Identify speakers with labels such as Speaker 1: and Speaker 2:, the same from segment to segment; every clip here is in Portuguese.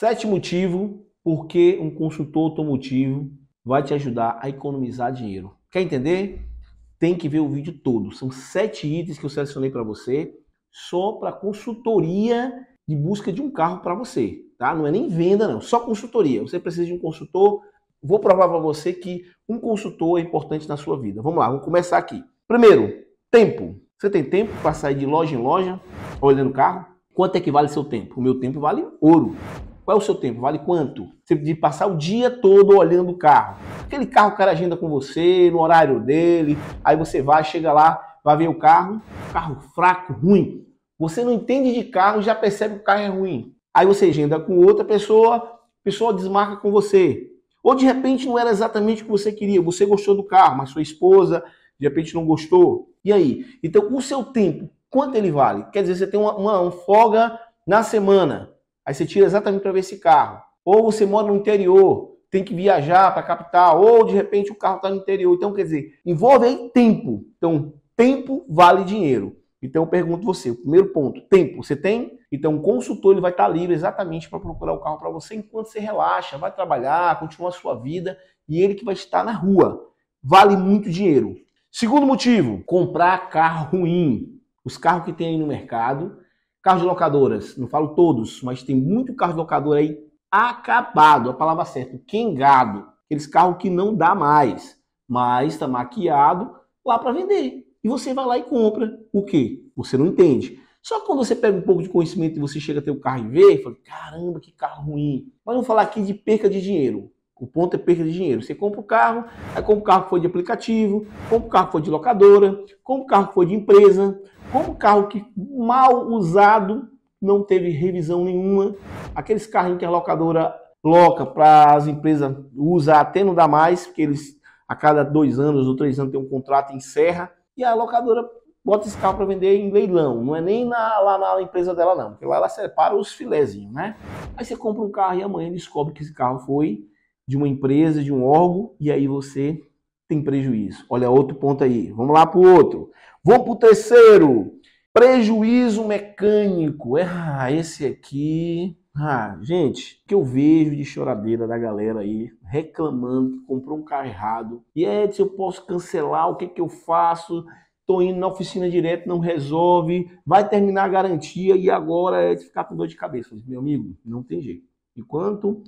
Speaker 1: Sete motivo porque um consultor automotivo vai te ajudar a economizar dinheiro. Quer entender? Tem que ver o vídeo todo. São sete itens que eu selecionei para você só para consultoria de busca de um carro para você, tá? Não é nem venda não, só consultoria. Você precisa de um consultor. Vou provar para você que um consultor é importante na sua vida. Vamos lá, vamos começar aqui. Primeiro, tempo. Você tem tempo para sair de loja em loja olhando o carro? Quanto é que vale seu tempo? O meu tempo vale ouro. Qual é o seu tempo? Vale quanto? Você de passar o dia todo olhando o carro. Aquele carro o cara agenda com você, no horário dele, aí você vai, chega lá, vai ver o carro, carro fraco, ruim. Você não entende de carro, já percebe que o carro é ruim. Aí você agenda com outra pessoa, a pessoa desmarca com você. Ou de repente não era exatamente o que você queria, você gostou do carro, mas sua esposa de repente não gostou. E aí? Então, o seu tempo, quanto ele vale? Quer dizer, você tem uma, uma, uma folga na semana. Aí você tira exatamente para ver esse carro. Ou você mora no interior, tem que viajar para a capital, ou de repente o carro está no interior. Então, quer dizer, envolve aí tempo. Então, tempo vale dinheiro. Então, eu pergunto você, o primeiro ponto, tempo, você tem? Então, o consultor ele vai estar tá livre exatamente para procurar o carro para você enquanto você relaxa, vai trabalhar, continua a sua vida e ele que vai estar na rua. Vale muito dinheiro. Segundo motivo, comprar carro ruim. Os carros que tem aí no mercado, Carros de locadoras, não falo todos, mas tem muito carro de locador aí acabado, a palavra certa, quengado. Aqueles carros que não dá mais, mas está maquiado lá para vender. E você vai lá e compra o quê? Você não entende. Só que quando você pega um pouco de conhecimento e você chega a ter o carro e vê, e fala, caramba, que carro ruim. Mas vamos falar aqui de perca de dinheiro. O ponto é perda de dinheiro. Você compra o carro, aí compra o carro que foi de aplicativo, compra o carro que foi de locadora, compra o carro que foi de empresa, como carro que mal usado não teve revisão nenhuma, aqueles carros locadora loca para as empresas usar até não dá mais, porque eles a cada dois anos ou três anos tem um contrato encerra e a locadora bota esse carro para vender em leilão, não é nem na, lá na empresa dela não, porque lá ela separa os filézinhos, né? Aí você compra um carro e amanhã descobre que esse carro foi de uma empresa, de um órgão, e aí você tem prejuízo. Olha outro ponto aí. Vamos lá para o outro. Vamos para o terceiro. Prejuízo mecânico. É, ah, esse aqui. Ah, gente, que eu vejo de choradeira da galera aí reclamando que comprou um carro errado. E é, se eu posso cancelar, o que, que eu faço? Tô indo na oficina direto, não resolve. Vai terminar a garantia e agora é de ficar com dor de cabeça. Meu amigo, não tem jeito. Enquanto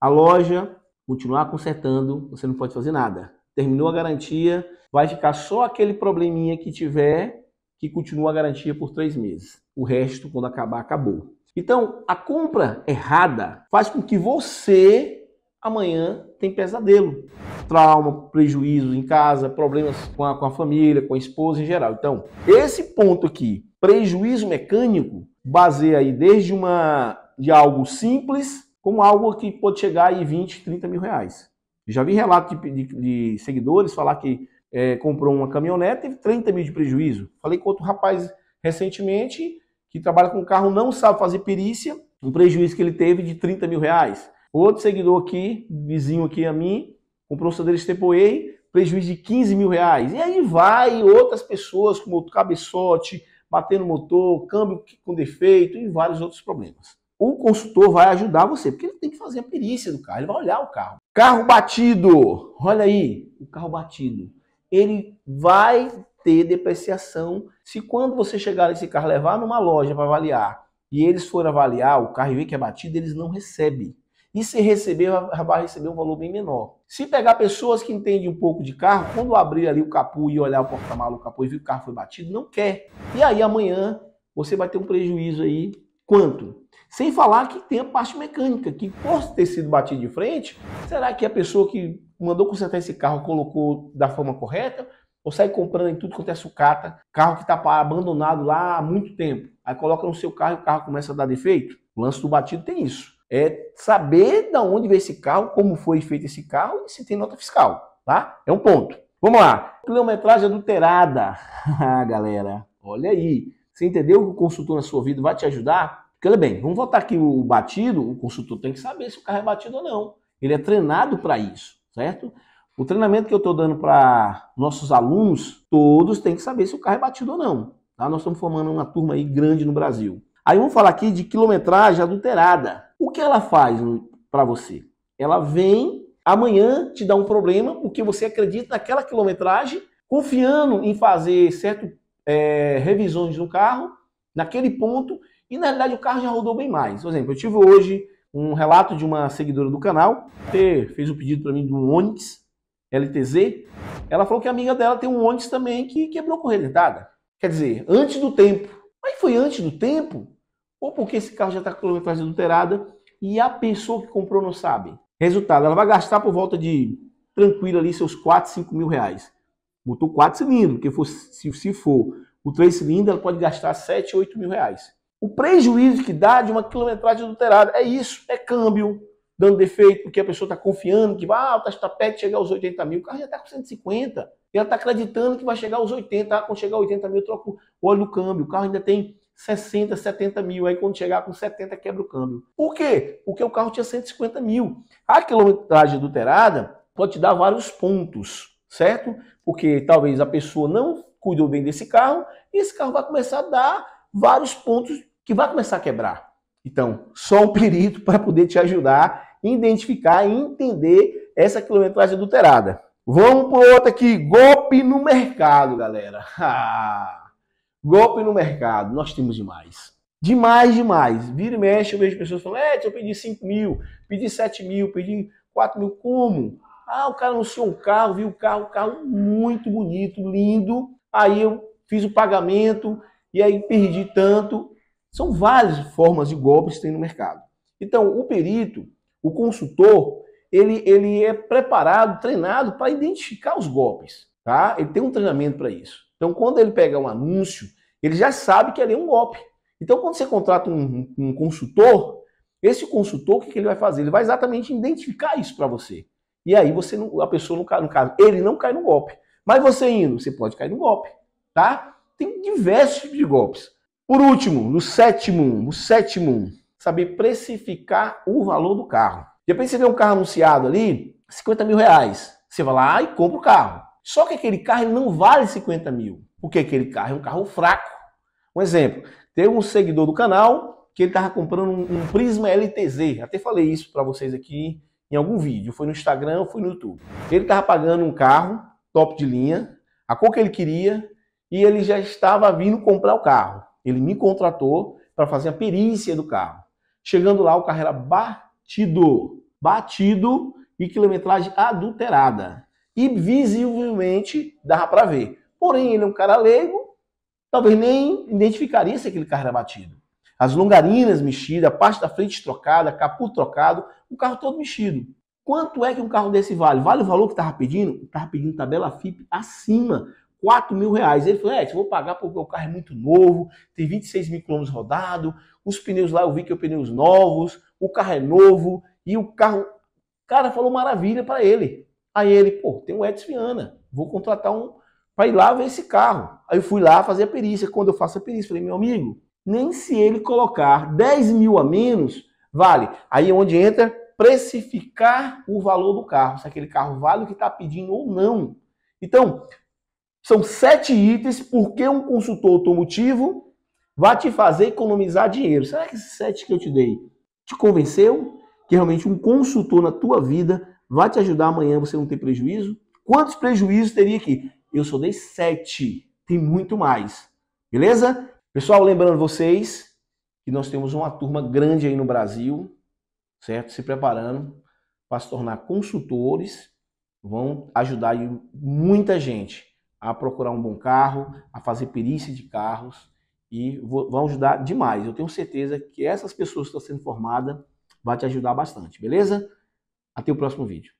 Speaker 1: a loja continuar consertando, você não pode fazer nada terminou a garantia, vai ficar só aquele probleminha que tiver, que continua a garantia por três meses. O resto, quando acabar, acabou. Então, a compra errada faz com que você amanhã tenha pesadelo. Trauma, prejuízo em casa, problemas com a, com a família, com a esposa em geral. Então, esse ponto aqui, prejuízo mecânico, baseia aí desde uma de algo simples, como algo que pode chegar aí 20, 30 mil reais. Já vi relato de, de, de seguidores falar que é, comprou uma caminhonete e teve 30 mil de prejuízo. Falei com outro rapaz recentemente que trabalha com carro, não sabe fazer perícia, um prejuízo que ele teve de 30 mil reais. Outro seguidor aqui, vizinho aqui a mim, comprou um sandeiro Stepway, prejuízo de 15 mil reais. E aí vai outras pessoas com cabeçote, batendo motor, câmbio com defeito e vários outros problemas o consultor vai ajudar você, porque ele tem que fazer a perícia do carro, ele vai olhar o carro. Carro batido, olha aí, o carro batido. Ele vai ter depreciação se quando você chegar nesse carro, levar numa loja para avaliar, e eles forem avaliar o carro e ver que é batido, eles não recebem. E se receber, vai receber um valor bem menor. Se pegar pessoas que entendem um pouco de carro, quando abrir ali o capô e olhar o porta-malas, o capô e ver que o carro foi batido, não quer. E aí amanhã você vai ter um prejuízo aí, quanto? Sem falar que tem a parte mecânica, que por ter sido batido de frente, será que a pessoa que mandou consertar esse carro colocou da forma correta? Ou sai comprando em tudo quanto é sucata, carro que está abandonado lá há muito tempo. Aí coloca no seu carro e o carro começa a dar defeito. O lance do batido tem isso. É saber da onde veio esse carro, como foi feito esse carro e se tem nota fiscal, tá? É um ponto. Vamos lá. Quilometragem adulterada. Ah, galera, olha aí. Você entendeu que o consultor na sua vida vai te ajudar? Porque olha bem, vamos voltar aqui o batido, o consultor tem que saber se o carro é batido ou não. Ele é treinado para isso, certo? O treinamento que eu estou dando para nossos alunos, todos têm que saber se o carro é batido ou não. Tá? Nós estamos formando uma turma aí grande no Brasil. Aí vamos falar aqui de quilometragem adulterada. O que ela faz para você? Ela vem amanhã te dá um problema porque você acredita naquela quilometragem, confiando em fazer certas é, eh, revisões no carro, naquele ponto, e na realidade o carro já rodou bem mais. Por exemplo, eu tive hoje um relato de uma seguidora do canal que fez o um pedido para mim de um Onix LTZ. Ela falou que a amiga dela tem um Onix também que quebrou com redentada. Quer dizer, antes do tempo. Mas foi antes do tempo? Ou porque esse carro já está com quilometragem adulterada e a pessoa que comprou não sabe? Resultado, ela vai gastar por volta de, tranquilo ali, seus 4, 5 mil reais. Botou 4 cilindros, porque for, se, se for o 3 cilindros, ela pode gastar 7, 8 mil reais o prejuízo que dá de uma quilometragem adulterada. É isso, é câmbio dando defeito, porque a pessoa está confiando que vai, ah, tá, tá o Tasta chegar aos 80 mil, o carro já está com 150, e ela está acreditando que vai chegar aos 80, ah, quando chegar aos 80 mil eu troco o óleo do câmbio, o carro ainda tem 60, 70 mil, aí quando chegar com 70 quebra o câmbio. Por quê? Porque o carro tinha 150 mil. A quilometragem adulterada pode te dar vários pontos, certo? Porque talvez a pessoa não cuidou bem desse carro, e esse carro vai começar a dar vários pontos que vai começar a quebrar. Então, só um perito para poder te ajudar a identificar e entender essa quilometragem adulterada. Vamos para outra aqui, golpe no mercado, galera. golpe no mercado, nós temos demais. Demais, demais. Vira e mexe, eu vejo pessoas falando, é, eu pedi 5 mil, pedi 7 mil, pedi 4 mil, como? Ah, o cara anunciou um carro, viu o carro, um carro muito bonito, lindo. Aí eu fiz o pagamento e aí perdi tanto. São várias formas de golpes que tem no mercado. Então, o perito, o consultor, ele, ele é preparado, treinado para identificar os golpes. Tá? Ele tem um treinamento para isso. Então, quando ele pega um anúncio, ele já sabe que ali é um golpe. Então, quando você contrata um, um consultor, esse consultor, o que, que ele vai fazer? Ele vai exatamente identificar isso para você. E aí você não, a pessoa não cai no caso, ele não cai no golpe. Mas você indo, você pode cair no golpe, tá? Tem diversos tipos de golpes. Por último, no sétimo, no sétimo, saber precificar o valor do carro. De repente você vê um carro anunciado ali, 50 mil reais. Você vai lá e compra o carro. Só que aquele carro não vale 50 mil, porque aquele carro é um carro fraco. Um exemplo, tem um seguidor do canal que ele estava comprando um, um Prisma LTZ. Até falei isso para vocês aqui em algum vídeo. Foi no Instagram, foi no YouTube. Ele estava pagando um carro top de linha, a cor que ele queria, e ele já estava vindo comprar o carro. Ele me contratou para fazer a perícia do carro. Chegando lá, o carro era batido, batido e quilometragem adulterada. E visivelmente dava para ver. Porém, ele é um cara leigo, talvez nem identificaria se aquele carro era batido. As longarinas mexidas, a parte da frente trocada, capô trocado, o carro todo mexido. Quanto é que um carro desse vale? Vale o valor que estava pedindo? Estava pedindo tabela FIP acima. 4 mil reais. Ele falou: É, eu vou pagar porque o carro é muito novo, tem 26 mil quilômetros rodado, os pneus lá eu vi que é pneus novos, o carro é novo, e o carro. O cara falou maravilha para ele. Aí ele, pô, tem um Edson Viana, vou contratar um para ir lá ver esse carro. Aí eu fui lá fazer a perícia. Quando eu faço a perícia, falei, meu amigo, nem se ele colocar 10 mil a menos, vale. Aí é onde entra precificar o valor do carro, se aquele carro vale o que está pedindo ou não. Então, são sete itens porque um consultor automotivo vai te fazer economizar dinheiro. Será que esses sete que eu te dei te convenceu? Que realmente um consultor na tua vida vai te ajudar amanhã você não ter prejuízo? Quantos prejuízos teria aqui? Eu só dei sete, tem muito mais. Beleza? Pessoal, lembrando vocês que nós temos uma turma grande aí no Brasil, certo? Se preparando para se tornar consultores, vão ajudar muita gente a procurar um bom carro, a fazer perícia de carros e vão ajudar demais. Eu tenho certeza que essas pessoas que estão sendo formadas vai te ajudar bastante, beleza? Até o próximo vídeo.